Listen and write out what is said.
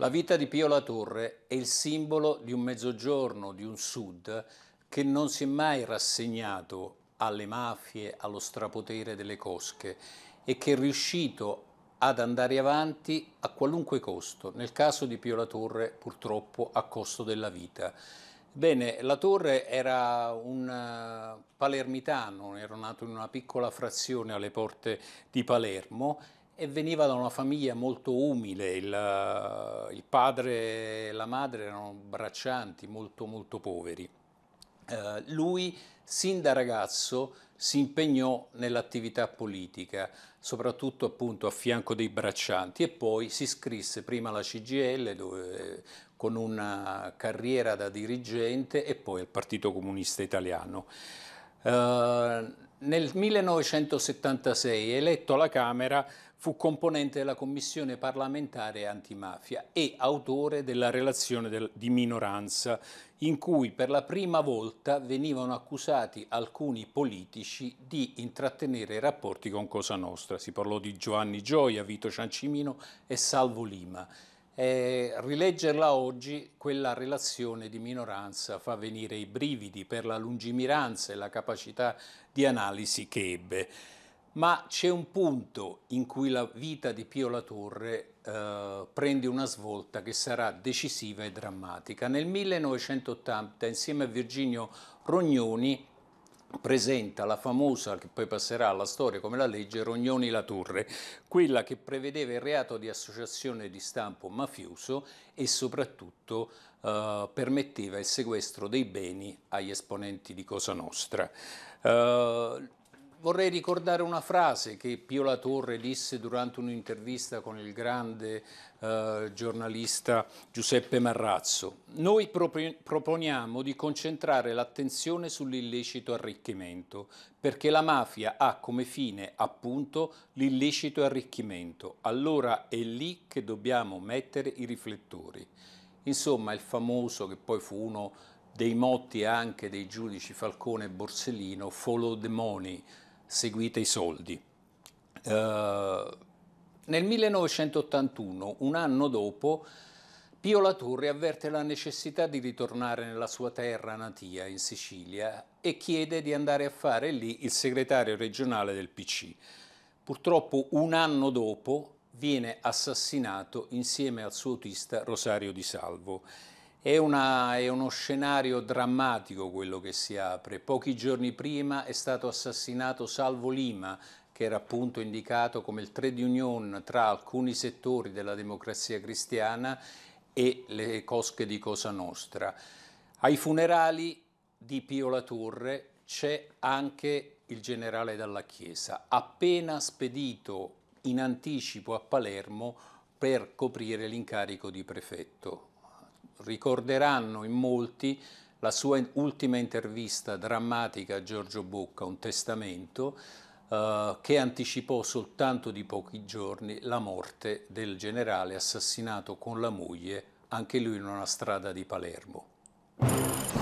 La vita di Pio La Torre è il simbolo di un mezzogiorno, di un sud che non si è mai rassegnato alle mafie, allo strapotere delle cosche e che è riuscito ad andare avanti a qualunque costo, nel caso di Pio La Torre purtroppo a costo della vita. Bene, La Torre era un eh, palermitano, era nato in una piccola frazione alle porte di Palermo e veniva da una famiglia molto umile, il, il padre e la madre erano braccianti, molto molto poveri. Eh, lui sin da ragazzo si impegnò nell'attività politica, soprattutto appunto a fianco dei braccianti e poi si iscrisse prima alla CGL dove, con una carriera da dirigente e poi al Partito Comunista Italiano. Eh, nel 1976, eletto alla Camera, fu componente della Commissione parlamentare antimafia e autore della relazione del, di minoranza, in cui per la prima volta venivano accusati alcuni politici di intrattenere rapporti con Cosa Nostra. Si parlò di Giovanni Gioia, Vito Ciancimino e Salvo Lima. Eh, rileggerla oggi, quella relazione di minoranza fa venire i brividi per la lungimiranza e la capacità di analisi che ebbe. Ma c'è un punto in cui la vita di Pio La Torre eh, prende una svolta che sarà decisiva e drammatica. Nel 1980, insieme a Virginio Rognoni, presenta la famosa, che poi passerà alla storia come la legge Rognoni-La Torre, quella che prevedeva il reato di associazione di stampo mafioso e soprattutto eh, permetteva il sequestro dei beni agli esponenti di Cosa Nostra. Eh, vorrei ricordare una frase che Pio La Torre disse durante un'intervista con il grande eh, giornalista Giuseppe Marrazzo. Noi proponiamo di concentrare l'attenzione sull'illecito arricchimento, perché la mafia ha come fine appunto l'illecito arricchimento. Allora è lì che dobbiamo mettere i riflettori. Insomma, il famoso, che poi fu uno dei motti anche dei giudici Falcone e Borsellino, follow the money, seguite i soldi. Uh, nel 1981, un anno dopo, Pio La Torre avverte la necessità di ritornare nella sua terra natia, in Sicilia, e chiede di andare a fare lì il segretario regionale del PC. Purtroppo un anno dopo viene assassinato insieme al suo autista Rosario Di Salvo è, una, è, uno scenario drammatico quello che si apre. Pochi giorni prima è stato assassinato Salvo Lima, che era appunto indicato come il trade union tra alcuni settori della democrazia cristiana e le cosche di Cosa Nostra. Ai funerali di Pio La Torre c'è anche il generale dalla Chiesa, appena spedito in anticipo a Palermo per coprire l'incarico di prefetto ricorderanno in molti la sua ultima intervista drammatica a Giorgio Bocca, un testamento, eh, che anticipò soltanto di pochi giorni la morte del generale assassinato con la moglie, anche lui in una strada di Palermo.